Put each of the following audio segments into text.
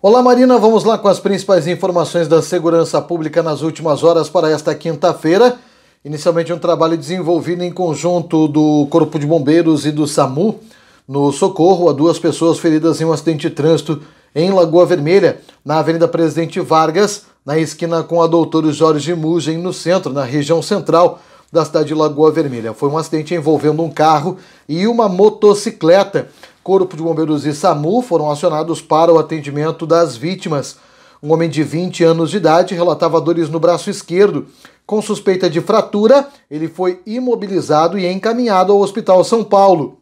Olá, Marina. Vamos lá com as principais informações da segurança pública nas últimas horas para esta quinta-feira. Inicialmente, um trabalho desenvolvido em conjunto do Corpo de Bombeiros e do SAMU no socorro a duas pessoas feridas em um acidente de trânsito em Lagoa Vermelha, na Avenida Presidente Vargas, na esquina com a Doutora Jorge Mugem, no centro, na região central da cidade de Lagoa Vermelha. Foi um acidente envolvendo um carro e uma motocicleta. Corpo de Bombeiros e SAMU foram acionados para o atendimento das vítimas. Um homem de 20 anos de idade relatava dores no braço esquerdo. Com suspeita de fratura, ele foi imobilizado e encaminhado ao Hospital São Paulo.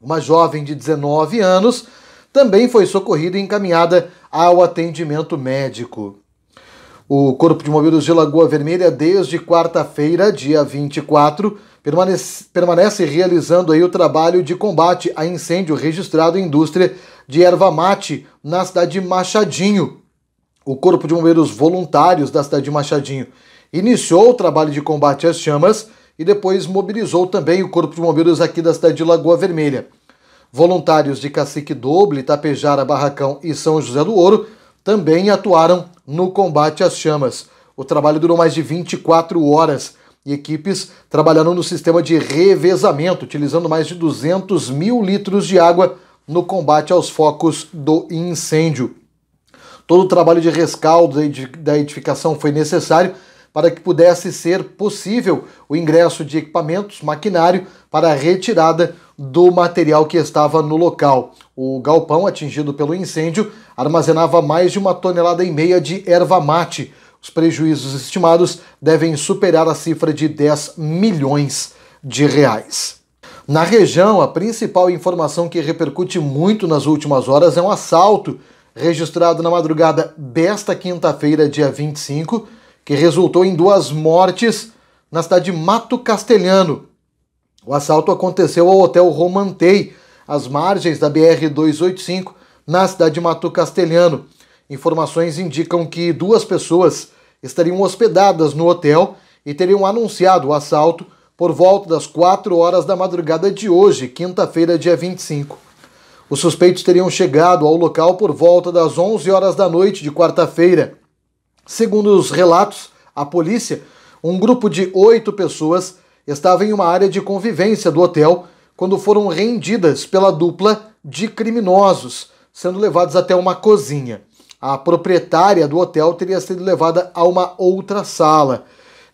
Uma jovem de 19 anos também foi socorrida e encaminhada ao atendimento médico. O Corpo de Bombeiros de Lagoa Vermelha, desde quarta-feira, dia 24, permanece, permanece realizando aí o trabalho de combate a incêndio registrado em indústria de erva mate na cidade de Machadinho. O Corpo de Bombeiros Voluntários da cidade de Machadinho iniciou o trabalho de combate às chamas e depois mobilizou também o Corpo de Bombeiros aqui da cidade de Lagoa Vermelha. Voluntários de Cacique Doble, Tapejara, Barracão e São José do Ouro também atuaram no combate às chamas. O trabalho durou mais de 24 horas e equipes trabalharam no sistema de revezamento, utilizando mais de 200 mil litros de água no combate aos focos do incêndio. Todo o trabalho de rescaldo da edificação foi necessário para que pudesse ser possível o ingresso de equipamentos, maquinário para a retirada do material que estava no local. O galpão atingido pelo incêndio armazenava mais de uma tonelada e meia de erva mate. Os prejuízos estimados devem superar a cifra de 10 milhões de reais. Na região, a principal informação que repercute muito nas últimas horas é um assalto registrado na madrugada desta quinta-feira, dia 25, que resultou em duas mortes na cidade de Mato Castelhano. O assalto aconteceu ao Hotel Romantei, às margens da BR-285, na cidade de Mato Castelhano. Informações indicam que duas pessoas estariam hospedadas no hotel e teriam anunciado o assalto por volta das 4 horas da madrugada de hoje, quinta-feira, dia 25. Os suspeitos teriam chegado ao local por volta das 11 horas da noite de quarta-feira. Segundo os relatos, a polícia, um grupo de oito pessoas estava em uma área de convivência do hotel quando foram rendidas pela dupla de criminosos sendo levados até uma cozinha. A proprietária do hotel teria sido levada a uma outra sala.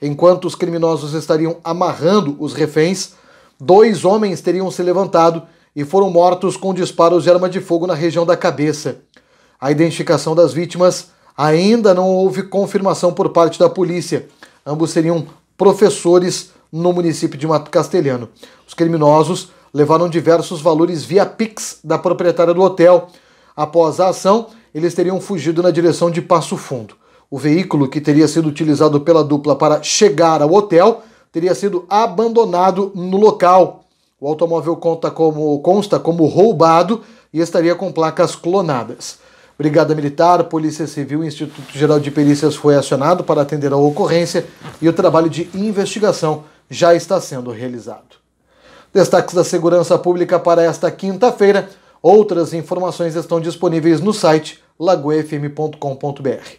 Enquanto os criminosos estariam amarrando os reféns, dois homens teriam se levantado e foram mortos com disparos de arma de fogo na região da cabeça. A identificação das vítimas ainda não houve confirmação por parte da polícia. Ambos seriam professores no município de Mato Castelhano. Os criminosos levaram diversos valores via Pix da proprietária do hotel, Após a ação, eles teriam fugido na direção de Passo Fundo. O veículo que teria sido utilizado pela dupla para chegar ao hotel teria sido abandonado no local. O automóvel conta como, consta como roubado e estaria com placas clonadas. Brigada Militar, Polícia Civil e Instituto Geral de Perícias foi acionado para atender a ocorrência e o trabalho de investigação já está sendo realizado. Destaques da segurança pública para esta quinta-feira Outras informações estão disponíveis no site lagoafm.com.br.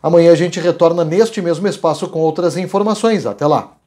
Amanhã a gente retorna neste mesmo espaço com outras informações. Até lá!